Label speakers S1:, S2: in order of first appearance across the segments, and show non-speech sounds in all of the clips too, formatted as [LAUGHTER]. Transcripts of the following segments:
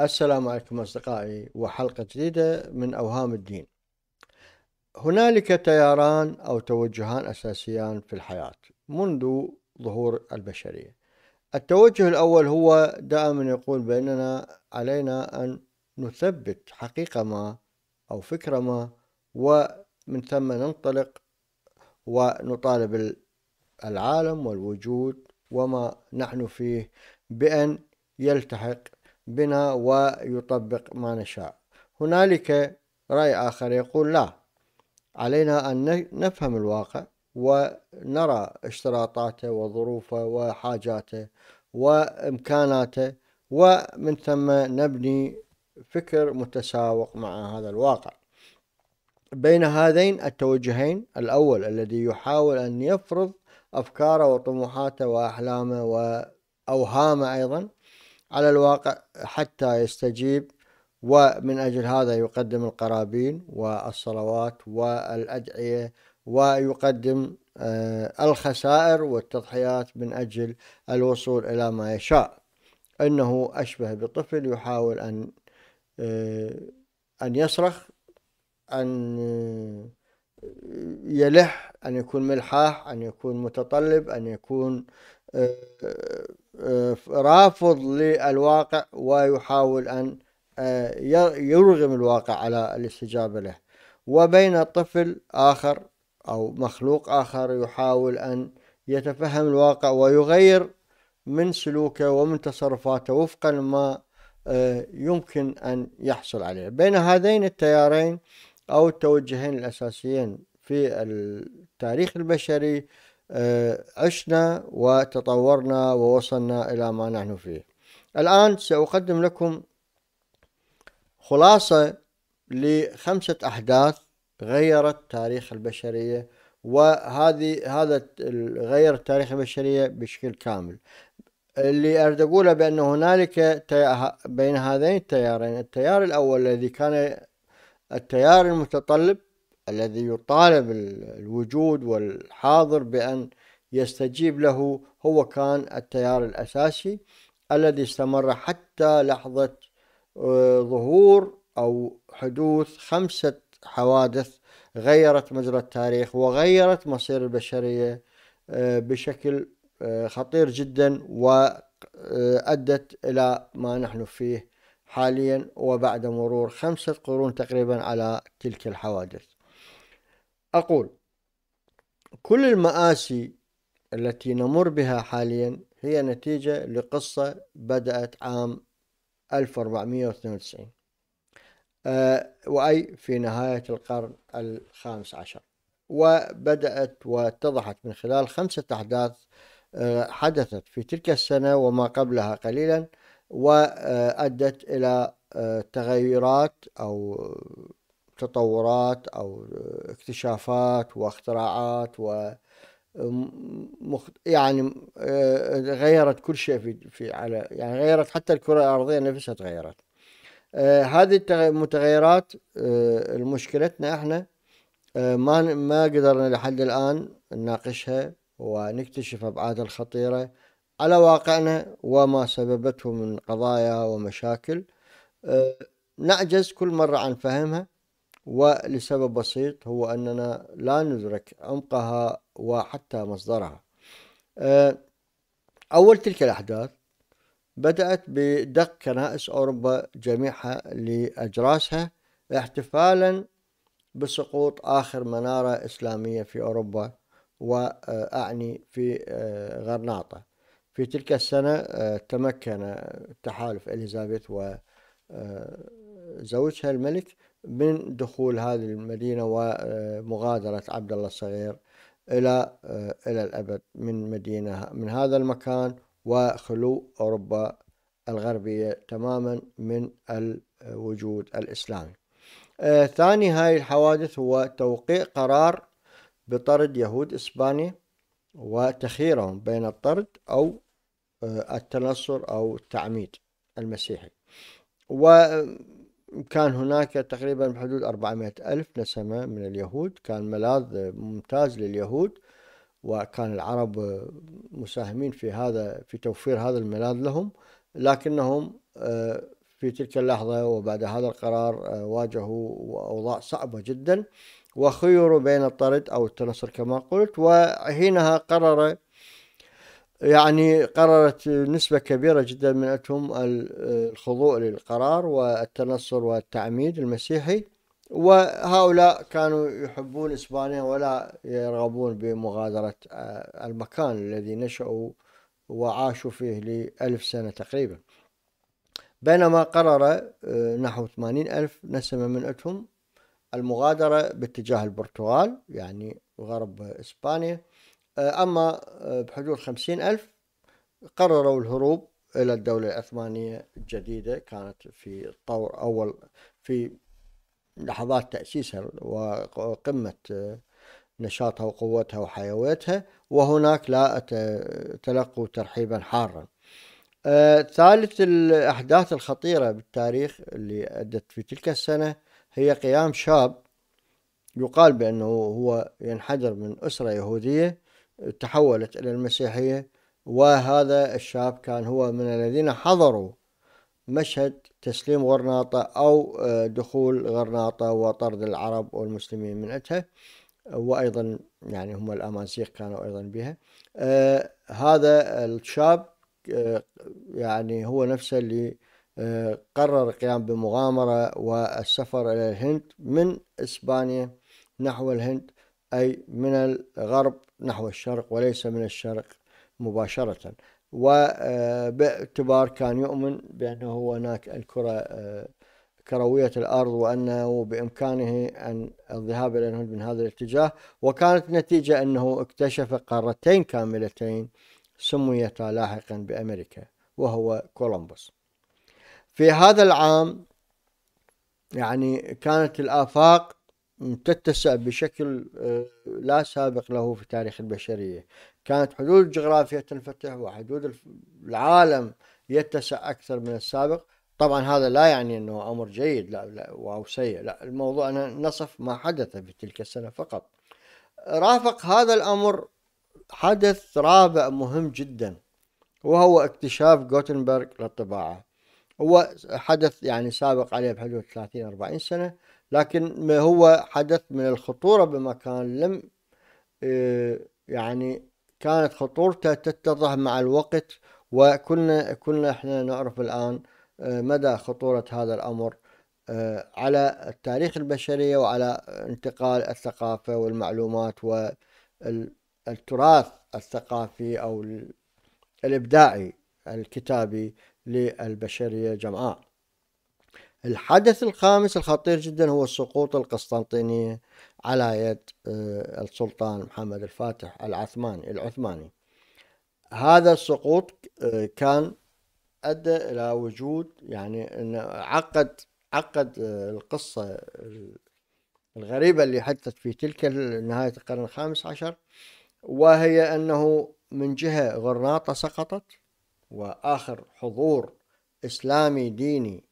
S1: السلام عليكم أصدقائي وحلقة جديدة من أوهام الدين هنالك تياران أو توجهان أساسيان في الحياة منذ ظهور البشرية التوجه الأول هو دائما يقول بأننا علينا أن نثبت حقيقة ما أو فكرة ما ومن ثم ننطلق ونطالب العالم والوجود وما نحن فيه بأن يلتحق بنا ويطبق ما نشاء هنالك رأي آخر يقول لا علينا أن نفهم الواقع ونرى اشتراطاته وظروفه وحاجاته وإمكاناته ومن ثم نبني فكر متساوق مع هذا الواقع بين هذين التوجهين الأول الذي يحاول أن يفرض أفكاره وطموحاته وأحلامه وأوهامه أيضا على الواقع حتى يستجيب ومن أجل هذا يقدم القرابين والصلوات والأدعية ويقدم آه، الخسائر والتضحيات من أجل الوصول إلى ما يشاء إنه أشبه بطفل يحاول أن آه، أن يصرخ أن آه، يلح أن يكون ملحاح أن يكون متطلب أن يكون رافض للواقع ويحاول أن آه، يرغم الواقع على الاستجابة له وبين طفل آخر أو مخلوق آخر يحاول أن يتفهم الواقع ويغير من سلوكه ومن تصرفاته وفقا ما آه، يمكن أن يحصل عليه بين هذين التيارين أو التوجهين الأساسيين في التاريخ البشري آه، عشنا وتطورنا ووصلنا إلى ما نحن فيه الآن سأقدم لكم خلاصة لخمسة أحداث غيرت تاريخ البشرية وهذه هذا غير تاريخ البشرية بشكل كامل اللي أريد أقوله بأن هنالك بين هذين التيارين التيار الأول الذي كان التيار المتطلب الذي يطالب الوجود والحاضر بأن يستجيب له هو كان التيار الأساسي الذي استمر حتى لحظة آه، ظهور أو حدوث خمسة حوادث غيرت مجرى التاريخ وغيرت مصير البشرية آه، بشكل آه، خطير جدا وأدت إلى ما نحن فيه حاليا وبعد مرور خمسة قرون تقريبا على تلك الحوادث أقول كل المآسي التي نمر بها حاليا هي نتيجة لقصة بدأت عام 1492 آه، وأي في نهاية القرن الخامس عشر وبدأت واتضحت من خلال خمسة أحداث آه، حدثت في تلك السنة وما قبلها قليلا وأدت إلى آه، تغيرات أو تطورات او آه، اكتشافات واختراعات و يعني آه، غيرت كل شيء في في على يعني غيرت حتى الكره الارضيه نفسها تغيرت. آه، هذه المتغيرات مشكلتنا احنا ما ما قدرنا لحد الان نناقشها ونكتشف ابعادها الخطيره على واقعنا وما سببته من قضايا ومشاكل نعجز كل مرة عن فهمها ولسبب بسيط هو أننا لا ندرك عمقها وحتى مصدرها آه، أول تلك الأحداث بدأت بدق كنائس أوروبا جميعها لأجراسها احتفالا بسقوط آخر منارة إسلامية في أوروبا وأعني في آه، غرناطة في تلك السنة آه، تمكن تحالف إليزابيث وزوجها الملك من دخول هذه المدينة ومغادرة عبد الله الصغير إلى إلى الأبد من مدينة من هذا المكان وخلو أوروبا الغربية تماما من الوجود الإسلامي ثاني هاي الحوادث هو توقيع قرار بطرد يهود إسبانيا وتخييرهم بين الطرد أو التنصر أو التعميد المسيحي و كان هناك تقريبا بحدود 400 ألف نسمة من اليهود كان ملاذ ممتاز لليهود وكان العرب مساهمين في هذا في توفير هذا الملاذ لهم لكنهم آه، في تلك اللحظة وبعد هذا القرار آه، واجهوا أوضاع صعبة جدا وخيروا بين الطرد أو التنصر كما قلت وحينها قرر يعني قررت نسبة كبيرة جدا من أتهم الخضوع للقرار والتنصر والتعميد المسيحي وهؤلاء كانوا يحبون إسبانيا ولا يرغبون بمغادرة آه، المكان الذي نشأوا وعاشوا فيه لألف سنة تقريبا بينما قرر آه، نحو 80 ألف نسمة من أتهم المغادرة باتجاه البرتغال يعني غرب إسبانيا آه، أما آه، بحدود خمسين ألف قرروا الهروب إلى الدولة العثمانية الجديدة كانت في طور أول في لحظات تأسيسها وقمة آه، نشاطها وقوتها وحيويتها وهناك لا تلقوا ترحيبا حارا ثالث الأحداث الخطيرة بالتاريخ اللي أدت في تلك السنة هي قيام شاب يقال بأنه هو ينحدر من أسرة يهودية تحولت إلى المسيحية وهذا الشاب كان هو من الذين حضروا مشهد تسليم غرناطة أو آه، دخول غرناطة وطرد العرب والمسلمين من أتها وأيضا يعني هم الأمازيغ كانوا أيضا بها آه، هذا الشاب آه، يعني هو نفسه اللي قرر القيام بمغامرة والسفر إلى الهند من إسبانيا نحو الهند أي من الغرب نحو الشرق وليس من الشرق مباشرة وباعتبار كان يؤمن بأنه هناك الكرة آه، كروية الأرض وأنه بإمكانه أن الذهاب إلى الهند من هذا الاتجاه وكانت نتيجة أنه اكتشف قارتين كاملتين سميتا لاحقا بأمريكا وهو كولومبوس في هذا العام يعني كانت الآفاق تتسع بشكل آه، لا سابق له في تاريخ البشرية كانت حدود الجغرافيا تنفتح وحدود العالم يتسع أكثر من السابق طبعا هذا لا يعني أنه أمر جيد لا, لا أو سيء لا الموضوع أنا نصف ما حدث في تلك السنة فقط رافق هذا الأمر حدث رابع مهم جدا وهو اكتشاف جوتنبرغ للطباعة هو حدث يعني سابق عليه بحدود 30 40 سنة لكن ما هو حدث من الخطورة بمكان لم آه، يعني كانت خطورته تتضح مع الوقت وكنا كنا احنا نعرف الآن آه، مدى خطورة هذا الأمر آه، على التاريخ البشرية وعلى انتقال الثقافة والمعلومات والتراث الثقافي أو الإبداعي الكتابي للبشرية جمعاء الحدث الخامس الخطير جدا هو سقوط القسطنطينية على يد آه، السلطان محمد الفاتح العثماني العثماني هذا السقوط آه، كان أدى إلى وجود يعني أن عقد عقد آه، القصة الغريبة اللي حدثت في تلك نهاية القرن الخامس عشر وهي أنه من جهة غرناطة سقطت وآخر حضور إسلامي ديني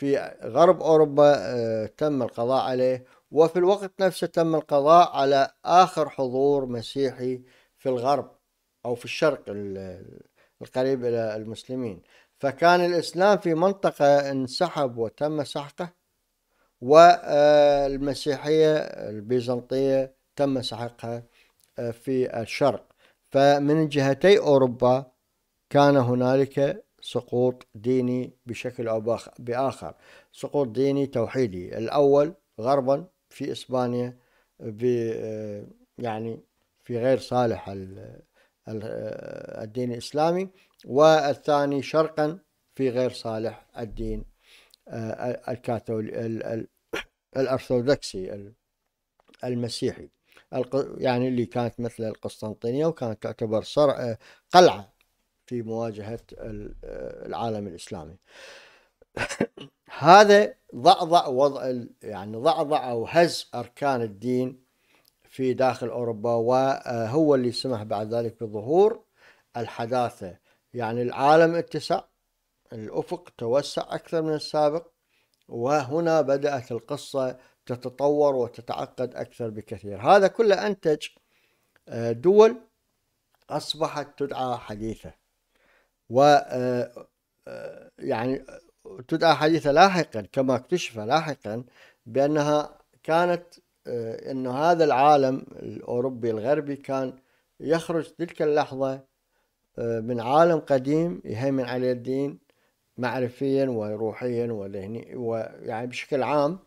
S1: في غرب أوروبا آه، تم القضاء عليه وفي الوقت نفسه تم القضاء على آخر حضور مسيحي في الغرب أو في الشرق القريب إلى المسلمين فكان الإسلام في منطقة انسحب وتم سحقه والمسيحية آه، البيزنطية تم سحقها آه، في الشرق فمن جهتي أوروبا كان هنالك سقوط ديني بشكل أو بآخر سقوط ديني توحيدي الأول غربا في إسبانيا ب يعني في غير صالح الدين الإسلامي والثاني شرقا في غير صالح الدين الكاثولي الأرثوذكسي المسيحي يعني اللي كانت مثل القسطنطينية وكانت تعتبر قلعة في مواجهة آه، العالم الإسلامي [COUGHS] هذا ضعضع وضع يعني ضعضع أو هز أركان الدين في داخل أوروبا وهو آه، اللي سمح بعد ذلك بظهور الحداثة يعني العالم اتسع الأفق توسع أكثر من السابق وهنا بدأت القصة تتطور وتتعقد أكثر بكثير هذا كله أنتج آه، دول أصبحت تدعى حديثة و آه، آه، يعني تدعى حديثة لاحقا كما اكتشف لاحقا بأنها كانت آه، أن هذا العالم الأوروبي الغربي كان يخرج تلك اللحظة من عالم قديم يهيمن عليه الدين معرفيا وروحيا وذهني ويعني بشكل عام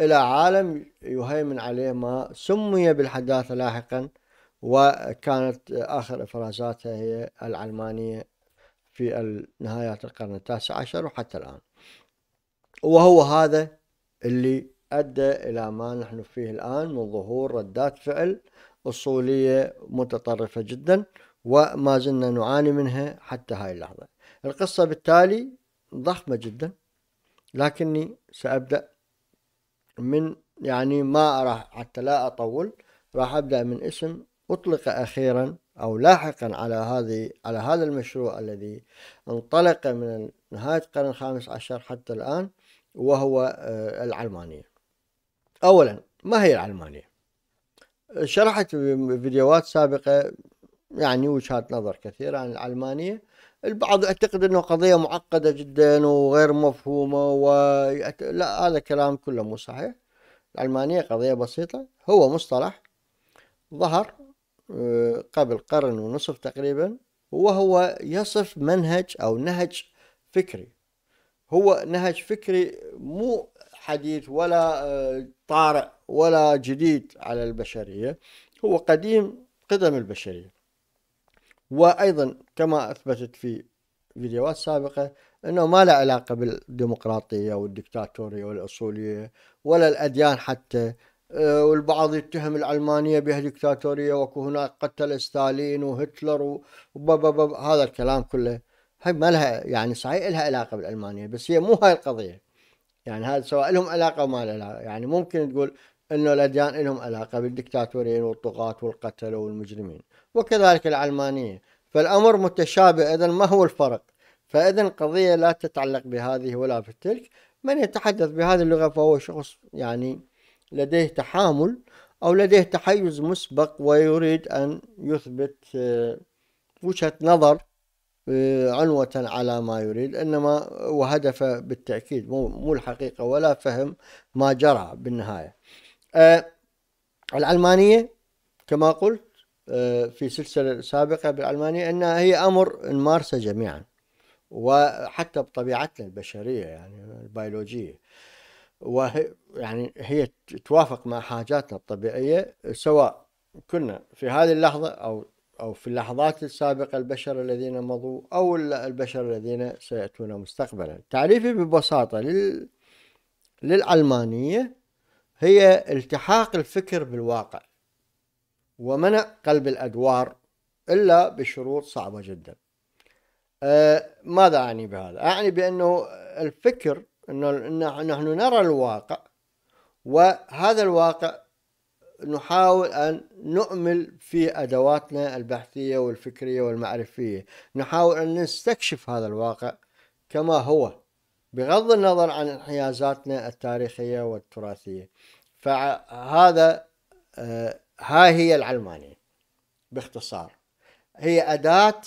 S1: إلى عالم يهيمن عليه ما سمي بالحداثة لاحقا وكانت آخر إفرازاتها هي العلمانية في نهايات القرن التاسع عشر وحتى الآن وهو هذا اللي أدى إلى ما نحن فيه الآن من ظهور ردات فعل أصولية متطرفة جدا وما زلنا نعاني منها حتى هاي اللحظة القصة بالتالي ضخمة جدا لكني سأبدأ من يعني ما راح حتى لا أطول راح أبدأ من اسم أطلق أخيرا أو لاحقا على هذه على هذا المشروع الذي انطلق من نهاية القرن الخامس عشر حتى الآن وهو آه، العلمانية أولا ما هي العلمانية؟ شرحت في فيديوهات سابقة يعني وجهات نظر كثيرة عن العلمانية البعض يعتقد أنه قضية معقدة جدا وغير مفهومة و... لا هذا كلام كله مو صحيح العلمانية قضية بسيطة هو مصطلح ظهر آه، قبل قرن ونصف تقريبا وهو يصف منهج أو نهج فكري هو نهج فكري مو حديث ولا آه، طارئ ولا جديد على البشرية هو قديم قدم البشرية وأيضا كما أثبتت في فيديوهات سابقة أنه ما له علاقة بالديمقراطية والديكتاتوريه والأصولية ولا الأديان حتى آه، والبعض يتهم الألمانية بها دكتاتورية وكو هناك قتل ستالين وهتلر وبببب هذا الكلام كله هاي ما لها يعني صحيح لها علاقة بالألمانية بس هي مو هاي القضية يعني هذا سواء لهم علاقة وما لها علاقة يعني ممكن تقول انه الاديان لهم علاقه بالدكتاتوريين والطغاة والقتله والمجرمين وكذلك العلمانيه فالامر متشابه اذا ما هو الفرق فاذا القضيه لا تتعلق بهذه ولا بتلك من يتحدث بهذه اللغه فهو شخص يعني لديه تحامل أو لديه تحيز مسبق ويريد أن يثبت آه، وجهة نظر آه، عنوة على ما يريد إنما وهدفه بالتأكيد مو الحقيقة ولا فهم ما جرى بالنهاية آه، العلمانية كما قلت في سلسلة سابقة بالعلمانية أنها هي أمر نمارسه جميعا وحتى بطبيعتنا البشرية يعني البيولوجية وهي يعني هي توافق مع حاجاتنا الطبيعية سواء كنا في هذه اللحظة أو أو في اللحظات السابقة البشر الذين مضوا أو البشر الذين سيأتون مستقبلا تعريفي ببساطة لل... للعلمانية هي التحاق الفكر بالواقع ومنع قلب الأدوار إلا بشروط صعبة جدا أه ماذا أعني بهذا؟ أعني بأنه الفكر نحن نرى الواقع وهذا الواقع نحاول أن نؤمل في أدواتنا البحثية والفكرية والمعرفية نحاول أن نستكشف هذا الواقع كما هو بغض النظر عن انحيازاتنا التاريخية والتراثية فهذا آه، ها هي العلمانية باختصار هي أداة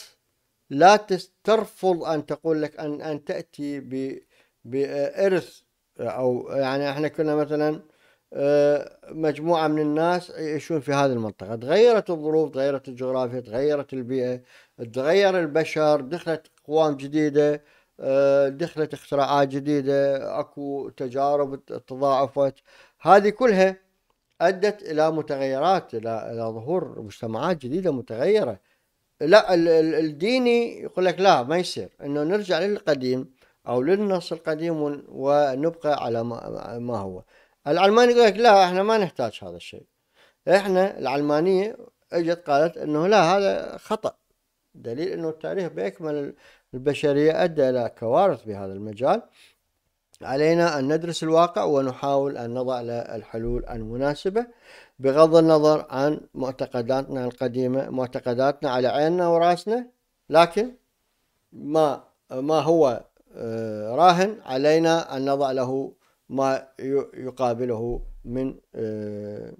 S1: لا ترفض أن تقول لك أن, أن تأتي ب بإرث أو يعني احنا كنا مثلا آه، مجموعة من الناس يعيشون في هذه المنطقة تغيرت الظروف تغيرت الجغرافيا تغيرت البيئة تغير البشر دخلت أقوام جديدة آه، دخلت اختراعات جديدة اكو تجارب تضاعفت هذه كلها ادت الى متغيرات الى الى ظهور مجتمعات جديده متغيره لا الديني يقول لك لا ما يصير انه نرجع للقديم أو للنص القديم ونبقى على ما هو العلماني يقول لك لا احنا ما نحتاج هذا الشيء احنا العلمانية اجت قالت انه لا هذا خطأ دليل انه التاريخ باكمل البشرية ادى الى كوارث بهذا المجال علينا أن ندرس الواقع ونحاول أن نضع له الحلول المناسبة بغض النظر عن معتقداتنا القديمة معتقداتنا على عيننا وراسنا لكن ما ما هو آه، راهن علينا أن نضع له ما يقابله من آه،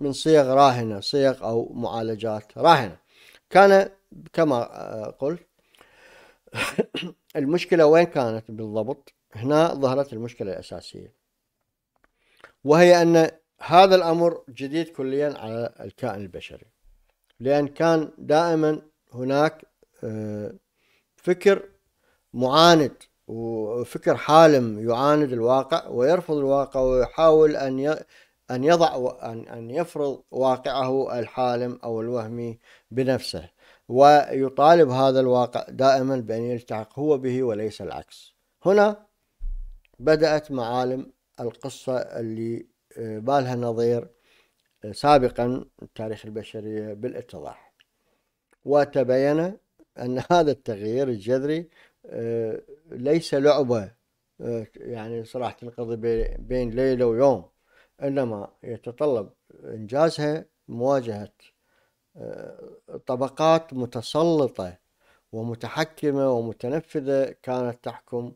S1: من صيغ راهنة صيغ أو معالجات راهنة كان كما آه، قلت [COUGHS] المشكلة وين كانت بالضبط هنا ظهرت المشكلة الأساسية وهي أن هذا الأمر جديد كليا على الكائن البشري لأن كان دائما هناك فكر معاند وفكر حالم يعاند الواقع ويرفض الواقع ويحاول أن أن يضع أن يفرض واقعه الحالم أو الوهمي بنفسه ويطالب هذا الواقع دائما بأن يلتحق هو به وليس العكس هنا بدأت معالم القصة اللي آه، بالها نظير آه، سابقا تاريخ البشرية بالاتضاح وتبين أن هذا التغيير الجذري آه، ليس لعبة آه، يعني صراحة تنقضي بين ليلة ويوم إنما يتطلب إنجازها مواجهة آه، طبقات متسلطة ومتحكمة ومتنفذة كانت تحكم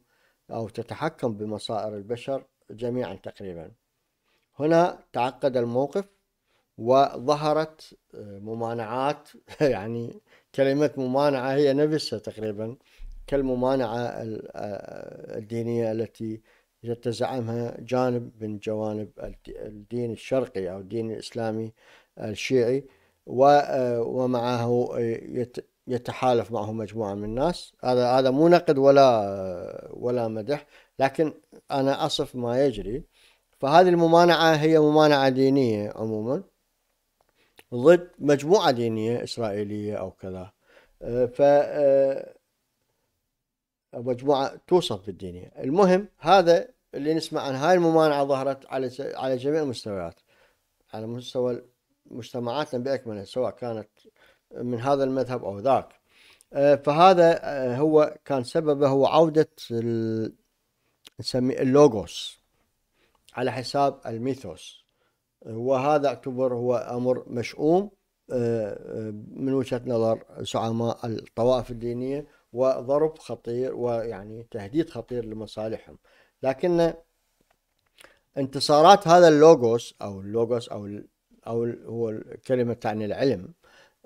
S1: أو تتحكم بمصائر البشر جميعا تقريبا هنا تعقد الموقف وظهرت ممانعات [LAUGHS] يعني كلمة ممانعة هي نفسها تقريبا كالممانعة الدينية التي تزعمها جانب من جوانب الدين الشرقي أو الدين الإسلامي الشيعي ومعه يتحالف معه مجموعة من الناس هذا هذا مو نقد ولا ولا مدح لكن أنا أصف ما يجري فهذه الممانعة هي ممانعة دينية عموما ضد مجموعة دينية إسرائيلية أو كذا ف مجموعه توصف بالدينية المهم هذا اللي نسمع عن هاي الممانعه ظهرت على على جميع المستويات على مستوى مجتمعاتنا باكملها سواء كانت من هذا المذهب او ذاك آه، فهذا آه، هو كان سببه هو عوده نسميه اللوغوس على حساب الميثوس وهذا اعتبر هو امر مشؤوم آه، من وجهه نظر زعماء الطوائف الدينيه وضرب خطير ويعني تهديد خطير لمصالحهم لكن انتصارات هذا اللوغوس او اللوغوس او او هو الكلمه تعني العلم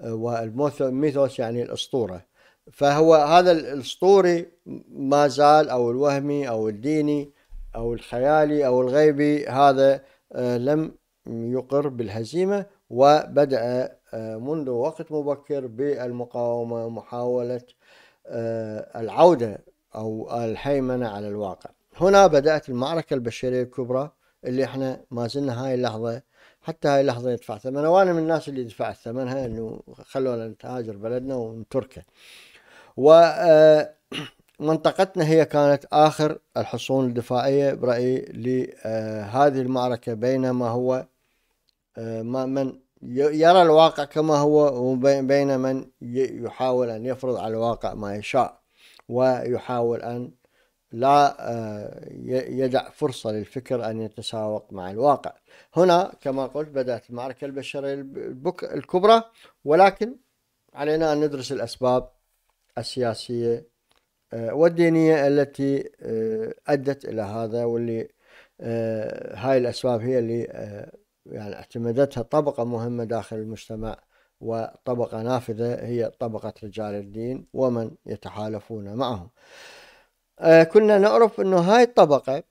S1: والميثوس يعني الاسطوره فهو هذا الاسطوري ما زال او الوهمي او الديني او الخيالي او الغيبي هذا آه، لم يقر بالهزيمه وبدا آه، منذ وقت مبكر بالمقاومه ومحاوله آه، العودة أو الهيمنة على الواقع هنا بدأت المعركة البشرية الكبرى اللي احنا ما زلنا هاي اللحظة حتى هاي اللحظة ندفع ثمنها وأنا من الناس اللي دفعت ثمنها أنه خلونا نتهاجر بلدنا ونتركه ومنطقتنا آه، [CLEARS THROAT] هي كانت آخر الحصون الدفاعية برأيي لهذه المعركة بينما هو آه، ما من يرى الواقع كما هو بين من يحاول أن يفرض على الواقع ما يشاء ويحاول أن لا آه، يدع فرصة للفكر أن يتساوق مع الواقع هنا كما قلت بدأت المعركة البشرية الكبرى ولكن علينا أن ندرس الأسباب السياسية آه، والدينية التي آه، أدت إلى هذا واللي هاي الأسباب هي اللي يعني اعتمدتها طبقة مهمة داخل المجتمع وطبقة نافذة هي طبقة رجال الدين ومن يتحالفون معهم آه، كنا نعرف أنه هاي الطبقة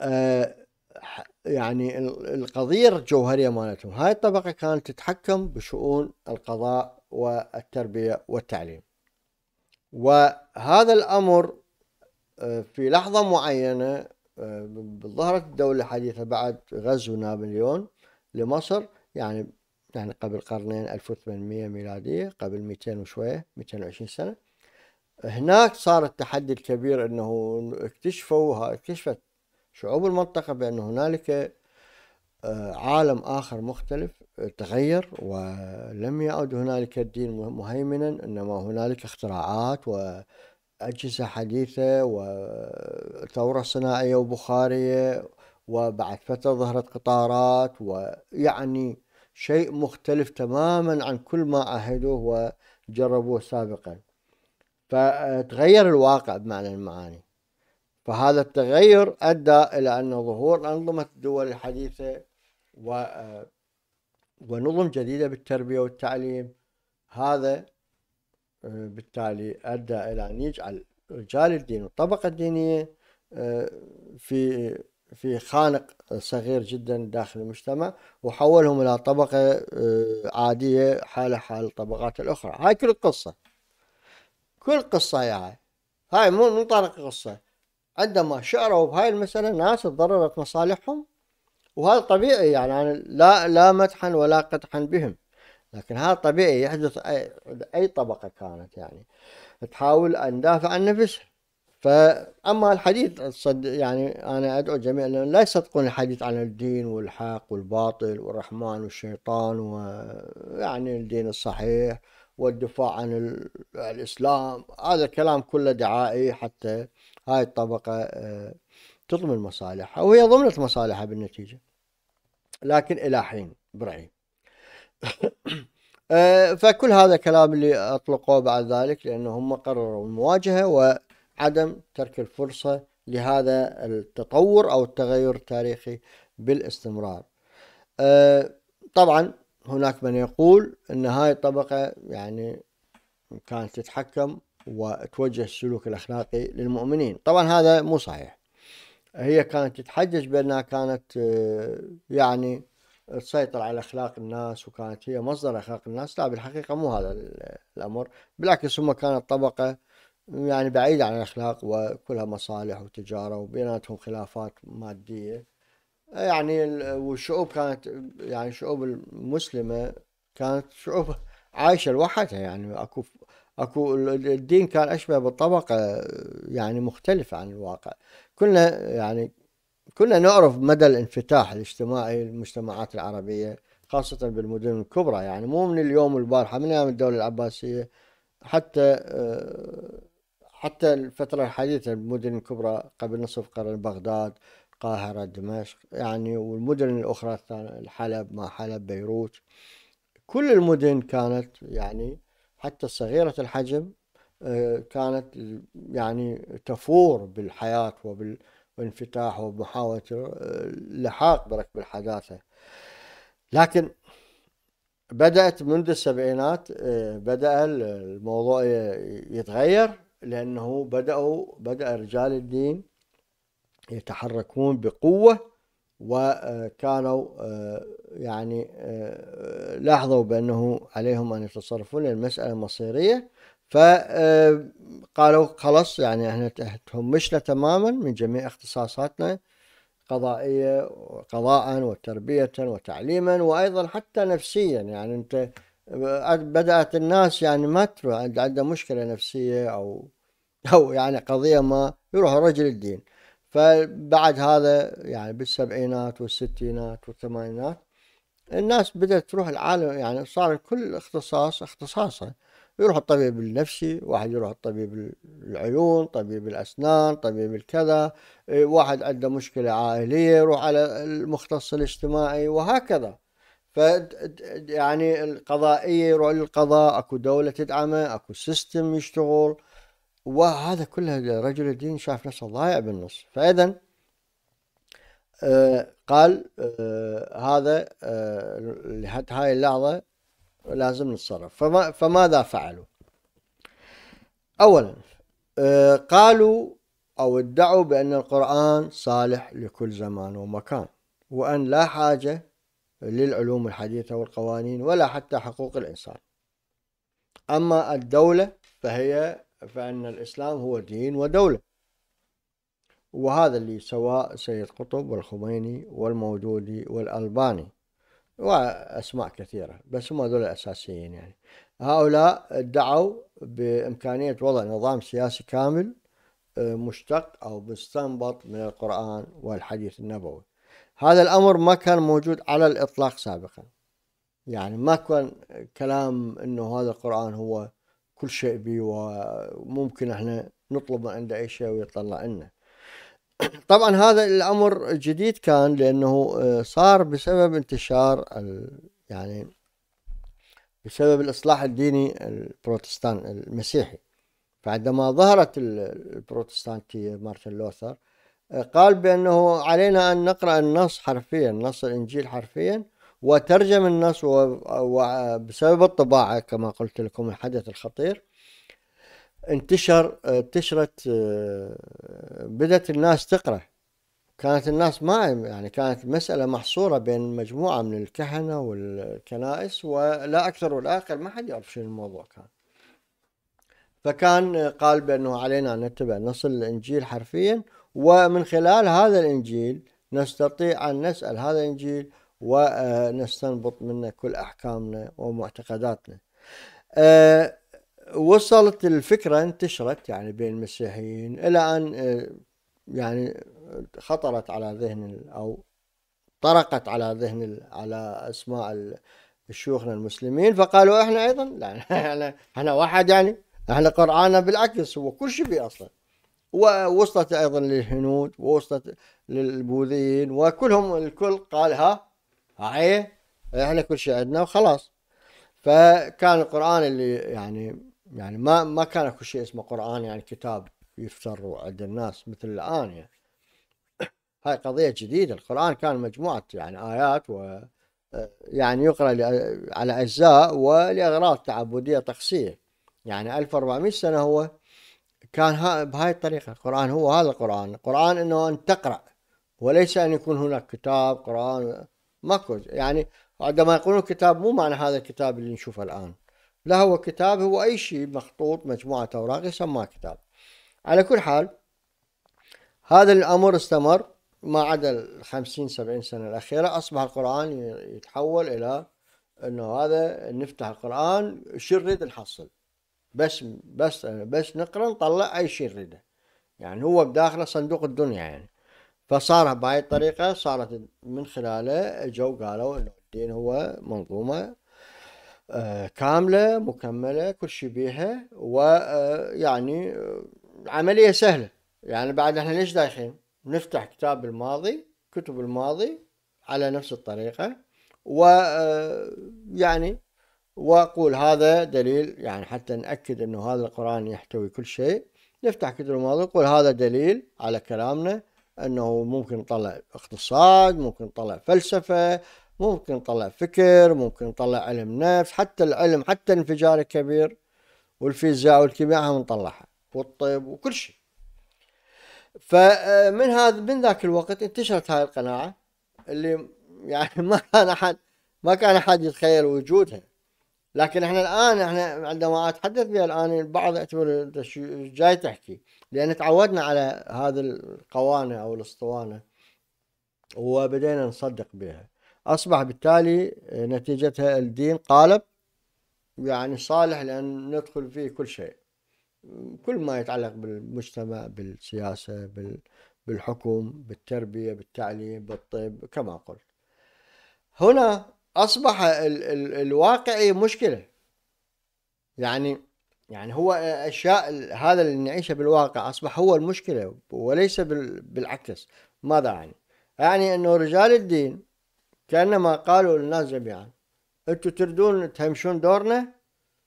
S1: آه، يعني القضية الجوهرية مالتهم هاي الطبقة كانت تتحكم بشؤون القضاء والتربية والتعليم وهذا الأمر آه، في لحظة معينة ظهرت الدولة الحديثة بعد غزو نابليون لمصر يعني يعني قبل قرنين 1800 ميلادية قبل 200 وشوية 220 سنة هناك صار التحدي الكبير انه اكتشفوا اكتشفت شعوب المنطقة بأن هنالك آه، عالم آخر مختلف آه، تغير ولم يعد هنالك الدين مهيمنا إنما هنالك اختراعات و أجهزة حديثة وثورة صناعية وبخارية وبعد فترة ظهرت قطارات ويعني شيء مختلف تماما عن كل ما عهدوه وجربوه سابقا فتغير الواقع بمعنى المعاني فهذا التغير أدى إلى أن ظهور أنظمة الدول الحديثة آه، ونظم جديدة بالتربية والتعليم هذا بالتالي أدى إلى أن يجعل رجال الدين والطبقة الدينية آه، في في خانق صغير جدا داخل المجتمع وحولهم إلى طبقة آه، عادية حاله حال الطبقات الأخرى هاي كل القصة كل قصة يا هاي هاي مو مو طرق قصة عندما شعروا بهاي المسألة ناس تضررت مصالحهم وهذا طبيعي يعني أنا لا لا مدحا ولا قدحا بهم لكن هذا طبيعي يحدث أي, أي طبقة كانت يعني تحاول أن تدافع عن نفسها فأما الحديث يعني أنا أدعو أن لا يصدقون الحديث عن الدين والحق والباطل والرحمن والشيطان ويعني الدين الصحيح والدفاع عن الإسلام هذا الكلام كله دعائي حتى هاي الطبقة آه، تضمن مصالحها وهي ضمنت مصالحها بالنتيجة لكن إلى حين برأيي [COUGHS] آه، فكل هذا كلام اللي اطلقوه بعد ذلك لانه هم قرروا المواجهه وعدم ترك الفرصه لهذا التطور او التغير التاريخي بالاستمرار. آه، طبعا هناك من يقول ان هاي الطبقه يعني كانت تتحكم وتوجه السلوك الاخلاقي للمؤمنين، طبعا هذا مو صحيح. هي كانت تتحجج بانها كانت آه، يعني تسيطر على اخلاق الناس وكانت هي مصدر اخلاق الناس لا بالحقيقه مو هذا الامر بالعكس هم كانت طبقه يعني بعيده عن الاخلاق وكلها مصالح وتجاره وبيناتهم خلافات ماديه يعني والشعوب كانت يعني الشعوب المسلمه كانت شعوب عايشه لوحدها يعني اكو اكو الدين كان اشبه بالطبقه يعني مختلفه عن الواقع كنا يعني كنا نعرف مدى الانفتاح الاجتماعي للمجتمعات العربية خاصة بالمدن الكبرى يعني مو من اليوم والبارحة من أيام الدولة العباسية حتى آه، حتى الفترة الحديثة المدن الكبرى قبل نصف قرن بغداد القاهرة دمشق يعني والمدن الأخرى الحلب ما حلب بيروت كل المدن كانت يعني حتى صغيرة الحجم آه، كانت يعني تفور بالحياة وبال وانفتاح ومحاولة اللحاق آه، بركب الحداثة لكن بدأت منذ السبعينات آه، بدأ الموضوع يتغير لأنه بدأوا بدأ رجال الدين يتحركون بقوة وكانوا آه، يعني لاحظوا بأنه عليهم أن يتصرفون للمسألة مصيرية فقالوا آه، خلاص يعني احنا تهمشنا تماما من جميع اختصاصاتنا قضائية قضاء وتربية وتعليما وأيضا حتى نفسيا يعني أنت آه، بدأت الناس يعني ما تروح عندها مشكلة نفسية أو أو يعني قضية ما يروح رجل الدين فبعد هذا يعني بالسبعينات والستينات والثمانينات الناس بدأت تروح العالم يعني صار كل اختصاص اختصاصه يروح الطبيب النفسي واحد يروح الطبيب العيون طبيب الأسنان طبيب الكذا إيه، واحد عنده مشكلة عائلية يروح على المختص الاجتماعي وهكذا ف يعني القضائية يروح للقضاء اكو دولة تدعمه اكو سيستم يشتغل وهذا كله رجل الدين شاف نفسه ضايع بالنص فإذا آه، قال آه، هذا آه، لحد هاي اللحظة لازم نتصرف فما فماذا فعلوا أولا آه، قالوا أو ادعوا بأن القرآن صالح لكل زمان ومكان وأن لا حاجة للعلوم الحديثة والقوانين ولا حتى حقوق الإنسان أما الدولة فهي فأن الإسلام هو دين ودولة وهذا اللي سواء سيد قطب والخميني والمودودي والألباني واسماء كثيره بس هم هذول الاساسيين يعني هؤلاء ادعوا بامكانيه وضع نظام سياسي كامل آه، مشتق او مستنبط من القران والحديث النبوي هذا الامر ما كان موجود على الاطلاق سابقا يعني ما كان كلام انه هذا القران هو كل شيء بي وممكن احنا نطلب من عنده اي شيء ويطلع لنا طبعا هذا الامر جديد كان لانه آه، صار بسبب انتشار يعني بسبب الاصلاح الديني البروتستان المسيحي فعندما ظهرت البروتستانتية مارتن لوثر آه، قال بأنه علينا أن نقرأ النص حرفيا نص الإنجيل حرفيا وترجم النص وبسبب الطباعة كما قلت لكم الحدث الخطير انتشر آه، انتشرت آه، بدأت الناس تقرأ كانت الناس ما يعني كانت مسألة محصورة بين مجموعة من الكهنة والكنائس ولا أكثر ولا أقل ما حد يعرف شنو الموضوع كان فكان قال بأنه علينا أن نتبع نصل الإنجيل حرفيا ومن خلال هذا الإنجيل نستطيع أن نسأل هذا الإنجيل ونستنبط آه، منه كل أحكامنا ومعتقداتنا أه وصلت الفكرة انتشرت يعني بين المسيحيين إلى أن آه، يعني خطرت على ذهن أو طرقت على ذهن على أسماء شيوخنا المسلمين فقالوا احنا ايضا لا [LAUGHS] احنا احنا واحد يعني احنا قرآنا بالعكس هو كل شيء اصلا ووصلت ايضا للهنود ووصلت للبوذيين وكلهم الكل قال ها هاي احنا كل شيء عندنا وخلاص فكان القرآن اللي يعني يعني ما ما كان اكو شيء اسمه قران يعني كتاب يفتر عند الناس مثل الان يعني هاي قضيه جديده القران كان مجموعه يعني ايات و يعني يقرا على اجزاء ولاغراض تعبديه تقسيم يعني 1400 سنه هو كان ها بهاي الطريقه القران هو هذا القران القران انه ان تقرا وليس ان يكون هناك كتاب قران ماكو يعني عندما يقولون كتاب مو معنى هذا الكتاب اللي نشوفه الان لا هو كتاب هو أي شيء مخطوط مجموعة أوراق يسمى كتاب على كل حال هذا الأمر استمر ما عدا الخمسين سبعين سنة الأخيرة أصبح القرآن يتحول إلى أنه هذا نفتح القرآن شو نريد نحصل بس بس بس نقرأ نطلع أي شيء نريده يعني هو بداخله صندوق الدنيا يعني فصار بهاي الطريقة صارت من خلاله جو قالوا أنه الدين هو منظومة آه، كاملة مكملة كل شيء بيها ويعني آه، آه، عملية سهلة يعني بعد احنا ليش دايخين نفتح كتاب الماضي كتب الماضي على نفس الطريقة ويعني وأقول هذا دليل يعني حتى نأكد أنه هذا القرآن يحتوي كل شيء نفتح كتب الماضي ونقول هذا دليل على كلامنا أنه ممكن نطلع اقتصاد ممكن نطلع فلسفة ممكن نطلع فكر ممكن نطلع علم نفس حتى العلم حتى الانفجار الكبير والفيزياء والكيمياء هم نطلعها والطب وكل شيء فمن هذا من ذاك الوقت انتشرت هاي القناعة اللي يعني [LAUGHS] ما كان أحد ما كان أحد يتخيل وجودها لكن احنا الآن احنا عندما أتحدث بها الآن البعض يعتبر جاي تحكي لأن تعودنا على هذه القوانة أو الأسطوانة وبدينا نصدق بها أصبح بالتالي آه، نتيجتها الدين قالب يعني صالح لأن ندخل فيه كل شيء كل ما يتعلق بالمجتمع بالسياسة بالحكم بالتربية بالتعليم بالطب كما قلت هنا أصبح ال ال الواقعي مشكلة يعني يعني هو آه، أشياء هذا اللي نعيشه بالواقع أصبح هو المشكلة وليس بالعكس ماذا يعني؟ يعني أنه رجال الدين كأنما قالوا للناس جميعا انتوا تردون تهمشون دورنا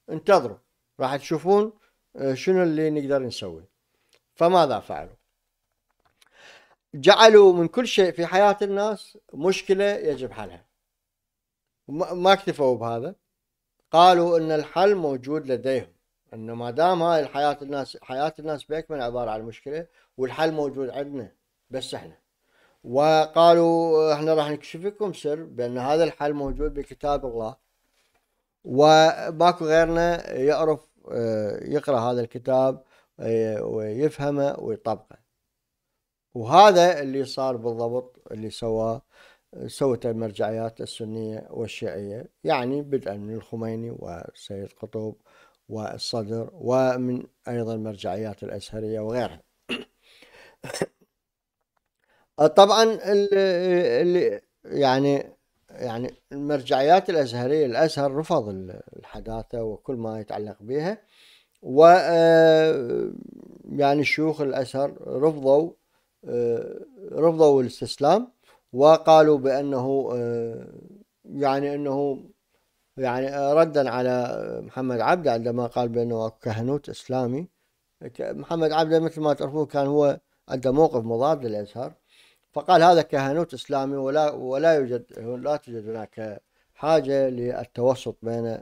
S1: انتظروا راح تشوفون آه، شنو اللي نقدر نسوي فماذا فعلوا جعلوا من كل شيء في حياة الناس مشكلة يجب حلها ما اكتفوا بهذا قالوا ان الحل موجود لديهم انه ما دام هاي الحياة الناس حياة الناس باكمل عبارة عن مشكلة والحل موجود عندنا بس احنا وقالوا احنا راح نكشف لكم سر بان هذا الحل موجود بكتاب الله وباكو غيرنا يعرف آه، يقرا هذا الكتاب آه، ويفهمه ويطبقه وهذا اللي صار بالضبط اللي سواه سوت المرجعيات السنية والشيعية يعني بدءا من الخميني والسيد قطب والصدر ومن أيضا مرجعيات الأزهرية وغيرها آه، طبعا اللي يعني يعني المرجعيات الازهريه الازهر رفض الحداثه وكل ما يتعلق بها و آه، يعني شيوخ الازهر رفضوا آه، رفضوا الاستسلام وقالوا بانه يعني انه يعني ردا على محمد عبده عندما قال بانه كهنوت اسلامي محمد عبده مثل ما تعرفون كان هو عنده موقف مضاد للازهر فقال هذا كهنوت إسلامي ولا ولا يوجد لا توجد هناك حاجة للتوسط بين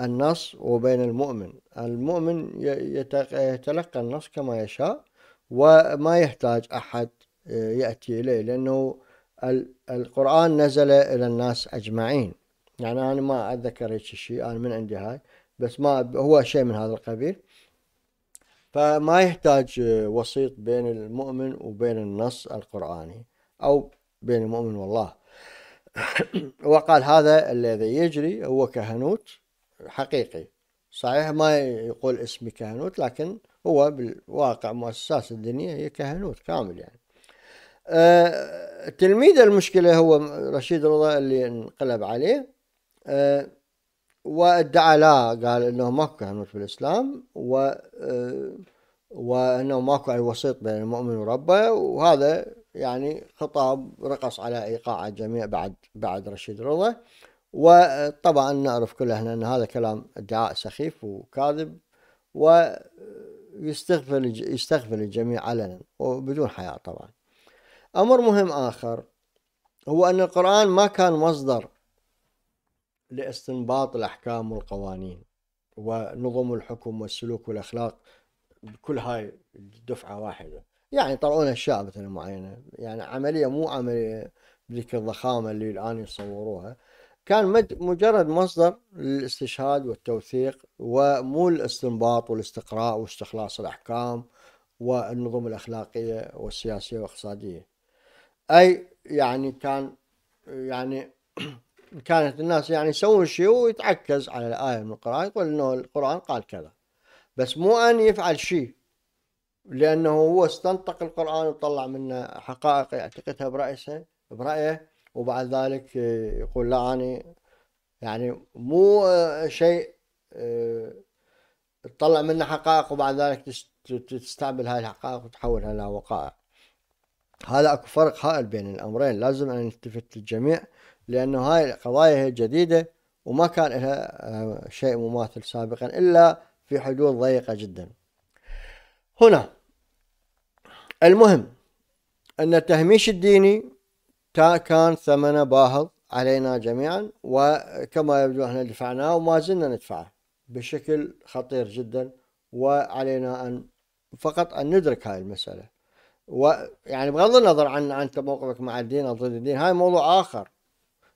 S1: النص وبين المؤمن المؤمن يتلقى النص كما يشاء وما يحتاج أحد آه، يأتي إليه لأنه القرآن نزل إلى الناس أجمعين يعني أنا ما أتذكر هيك شيء أنا من عندي هاي بس ما هو شيء من هذا القبيل فما يحتاج آه، وسيط بين المؤمن وبين النص القرآني أو بين المؤمن والله [CLEARS THROAT] وقال هذا الذي يجري هو كهنوت حقيقي صحيح ما يقول اسمي كهنوت لكن هو بالواقع مؤسسات الدينية هي كهنوت كامل يعني أه تلميذ المشكلة هو رشيد رضا اللي انقلب عليه أه وادعى لا قال انه ماكو كهنوت في الاسلام و أه وانه ماكو اي وسيط بين المؤمن وربه وهذا يعني خطاب رقص على ايقاع الجميع بعد بعد رشيد رضا وطبعا نعرف كلنا ان هذا كلام ادعاء سخيف وكاذب ويستغفل يستغفل الجميع علنا وبدون حياة طبعا امر مهم اخر هو ان القران ما كان مصدر لاستنباط الاحكام والقوانين ونظم الحكم والسلوك والاخلاق بكل هاي دفعه واحده يعني يطلعون اشياء مثلا معينه يعني عمليه مو عمليه بذيك الضخامه اللي الان يصوروها كان مجرد مصدر للاستشهاد والتوثيق ومو الاستنباط والاستقراء واستخلاص الاحكام والنظم الاخلاقيه والسياسيه والاقتصاديه اي يعني كان يعني [CLEARS THROAT] كانت الناس يعني يسوون شيء ويتعكز على الايه من القران يقول انه القران قال كذا بس مو ان يفعل شيء لأنه هو استنطق القرآن وطلع منه حقائق يعتقدها برأسه برأيه وبعد ذلك آه، يقول لا أني يعني مو آه، شيء تطلع آه، منه حقائق وبعد ذلك تستعمل هاي الحقائق وتحولها إلى وقائع هذا اكو فرق هائل بين الامرين لازم ان نلتفت للجميع لانه هاي القضايا هي جديده وما كان لها شيء مماثل سابقا الا في حدود ضيقه جدا هنا المهم أن التهميش الديني كان ثمنه باهظ علينا جميعا وكما يبدو احنا دفعناه وما زلنا ندفعه بشكل خطير جدا وعلينا ان فقط ان ندرك هاي المساله ويعني بغض النظر عن عن موقفك مع الدين او ضد الدين هاي موضوع اخر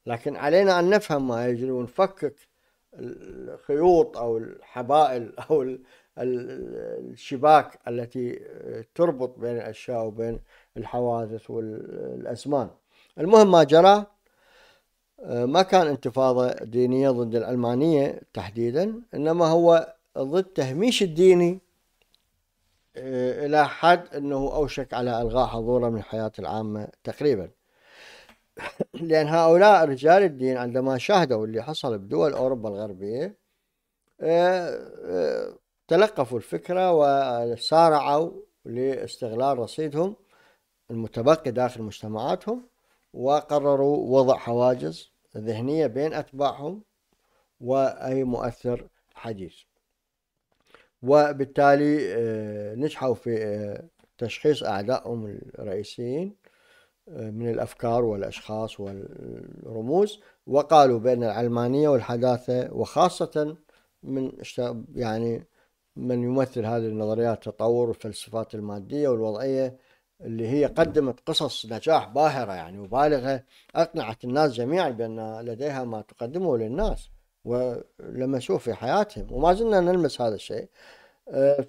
S1: لكن علينا ان نفهم ما يجري ونفكك الخيوط او الحبائل او الشباك التي آه، تربط بين الأشياء وبين الحوادث والأزمان المهم ما جرى آه، ما كان انتفاضة دينية ضد العلمانية تحديدا إنما هو ضد تهميش الديني آه، إلى حد أنه أوشك على إلغاء حضوره من الحياة العامة تقريبا [COUGHS] لأن هؤلاء رجال الدين عندما شاهدوا اللي حصل بدول أوروبا الغربية تلقفوا الفكرة وسارعوا لاستغلال رصيدهم المتبقي داخل مجتمعاتهم وقرروا وضع حواجز ذهنية بين أتباعهم وأي مؤثر حديث وبالتالي آه، نجحوا في آه، تشخيص أعدائهم الرئيسيين آه، من الأفكار والأشخاص والرموز وقالوا بأن العلمانية والحداثة وخاصة من يعني من يمثل هذه النظريات التطور والفلسفات المادية والوضعية اللي هي قدمت قصص نجاح باهرة يعني وبالغة أقنعت الناس جميعا بأن لديها ما تقدمه للناس ولمسوه في حياتهم وما زلنا نلمس هذا الشيء أه،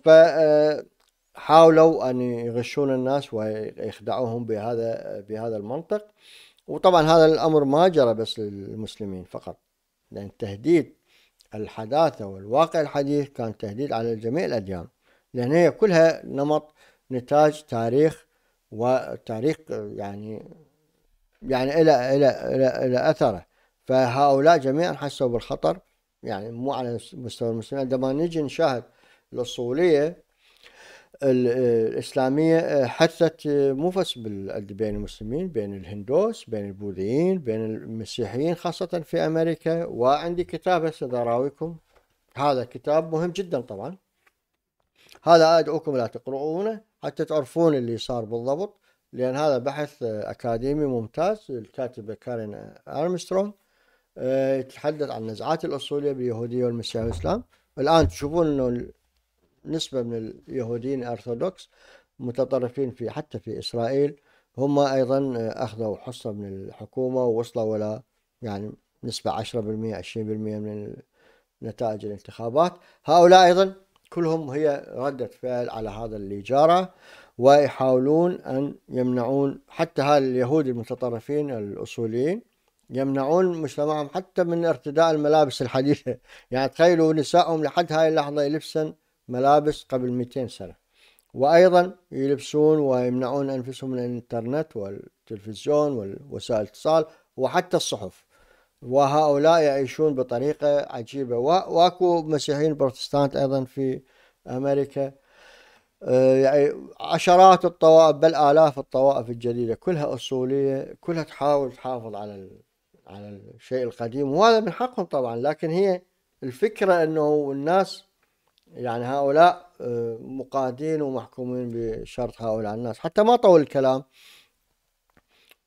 S1: فحاولوا أه، أن يغشون الناس ويخدعوهم بهذا بهذا المنطق وطبعا هذا الأمر ما جرى بس للمسلمين فقط لأن التهديد الحداثة والواقع الحديث كان تهديد على جميع الأديان لأن هي كلها نمط نتاج تاريخ وتاريخ يعني يعني إلى إلى إلى, إلى أثره فهؤلاء جميعا حسوا بالخطر يعني مو على مستوى المسلمين عندما نجي نشاهد الأصولية آه، الإسلامية آه، حثت آه، مو بس بين المسلمين بين الهندوس بين البوذيين بين المسيحيين خاصة في أمريكا وعندي كتاب هسه أراويكم هذا كتاب مهم جدا طبعا هذا أدعوكم لا تقرؤونه حتى تعرفون اللي صار بالضبط لأن هذا بحث أكاديمي ممتاز الكاتبة كارين أرمسترونغ يتحدث عن النزعات الأصولية باليهودية والمسيح والإسلام الآن تشوفون أنه نسبة من اليهوديين الأرثوذكس متطرفين في حتى في إسرائيل هم أيضا أخذوا حصة من الحكومة ووصلوا إلى يعني نسبة 10% 20% من نتائج الانتخابات هؤلاء أيضا كلهم هي ردة فعل على هذا اللي جاره ويحاولون أن يمنعون حتى هاليهود المتطرفين الأصوليين يمنعون مجتمعهم حتى من ارتداء الملابس الحديثة [LAUGHS] يعني تخيلوا نسائهم لحد هاي اللحظة يلبسن ملابس قبل 200 سنة وأيضا يلبسون ويمنعون أنفسهم من الإنترنت والتلفزيون والوسائل الاتصال وحتى الصحف وهؤلاء يعيشون بطريقة عجيبة واكو مسيحيين بروتستانت أيضا في أمريكا آه، يعني عشرات الطوائف بل آلاف الطوائف الجديدة كلها أصولية كلها تحاول تحافظ على على الشيء القديم وهذا من حقهم طبعا لكن هي الفكرة أنه الناس يعني هؤلاء آه، مقادين ومحكومين بشرط هؤلاء الناس حتى ما طول الكلام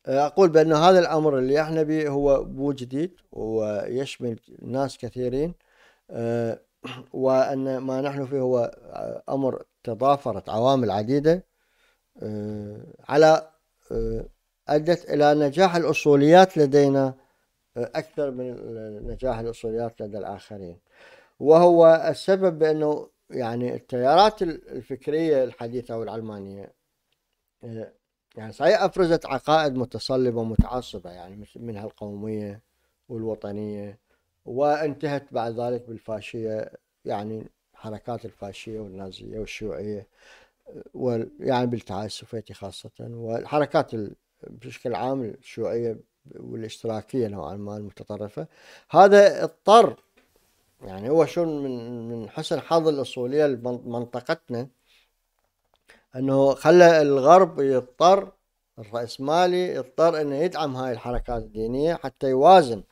S1: آه، أقول بأن هذا الأمر اللي احنا به هو بو جديد ويشمل ناس كثيرين آه، وأن ما نحن فيه هو أمر تضافرت عوامل عديدة على أدت إلى نجاح الأصوليات لدينا أكثر من نجاح الأصوليات لدى الآخرين وهو السبب بأنه يعني التيارات الفكرية الحديثة والعلمانية آه، يعني صحيح أفرزت عقائد متصلبة ومتعصبة يعني منها القومية والوطنية وانتهت بعد ذلك بالفاشية يعني حركات الفاشية والنازية والشيوعية ويعني بالاتحاد السوفيتي خاصة والحركات بشكل عام الشيوعية والاشتراكية نوعا ما المتطرفة هذا اضطر يعني هو شلون من من حسن حظ الاصوليه لمنطقتنا انه خلى الغرب يضطر الرأسمالي يضطر انه يدعم هاي الحركات الدينية حتى يوازن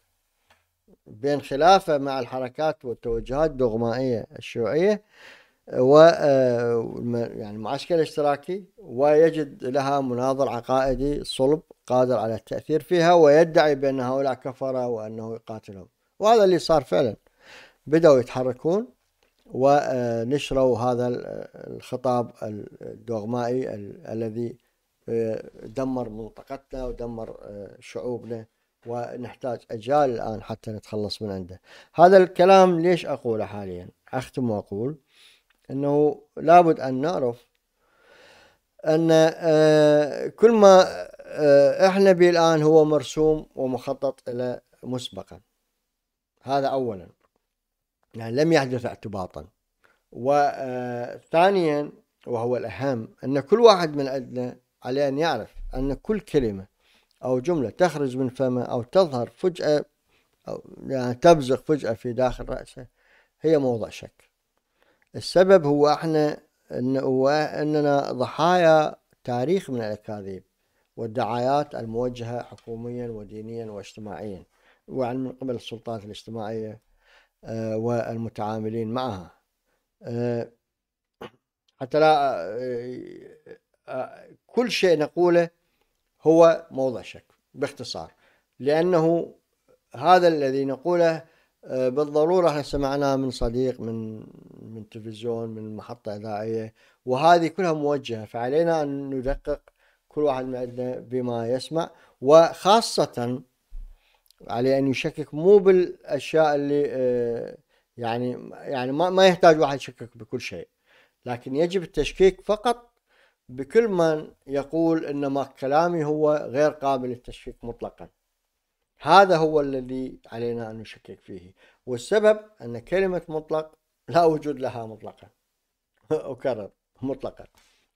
S1: بين خلافه مع الحركات والتوجهات الدغمائية الشيوعية و آه، يعني المعسكر الاشتراكي ويجد لها مناظر عقائدي صلب قادر على التأثير فيها ويدعي بأن هؤلاء كفرة وأنه يقاتلهم وهذا اللي صار فعلا بدأوا يتحركون ونشروا هذا الخطاب الدوغمائي الذي آه، دمر منطقتنا ودمر آه، شعوبنا ونحتاج أجيال الآن حتى نتخلص من عنده هذا الكلام ليش أقوله حاليا أختم وأقول أنه لابد أن نعرف أن آه، كل ما إحنا به الآن هو مرسوم ومخطط إلى مسبقا هذا أولا يعني لم يحدث اعتباطا وثانيا آه، وهو الأهم أن كل واحد من عندنا عليه أن يعرف أن كل كلمة أو جملة تخرج من فمه أو تظهر فجأة أو يعني تبزغ فجأة في داخل رأسه هي موضع شك السبب هو احنا إن هو أننا ضحايا تاريخ من الأكاذيب والدعايات الموجهة حكوميا ودينيا واجتماعيا وعن من قبل السلطات الاجتماعية آه، والمتعاملين معها آه، حتى لا آه، كل شيء نقوله هو موضع شك باختصار لأنه هذا الذي نقوله بالضرورة احنا سمعناه من صديق من من تلفزيون من محطة إذاعية وهذه كلها موجهة فعلينا أن ندقق كل واحد منا بما يسمع وخاصة عليه أن يشكك مو بالأشياء اللي آه، يعني يعني ما, ما يحتاج واحد يشكك بكل شيء لكن يجب التشكيك فقط بكل من يقول أن ما كلامي هو غير قابل للتشكيك مطلقا هذا هو الذي علينا أن نشكك فيه والسبب أن كلمة مطلق لا وجود لها مطلقا [LAUGHS] أكرر مطلقا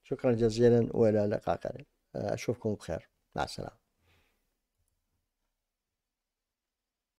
S1: شكرا جزيلا وإلى لقاء قريب أشوفكم بخير مع السلامة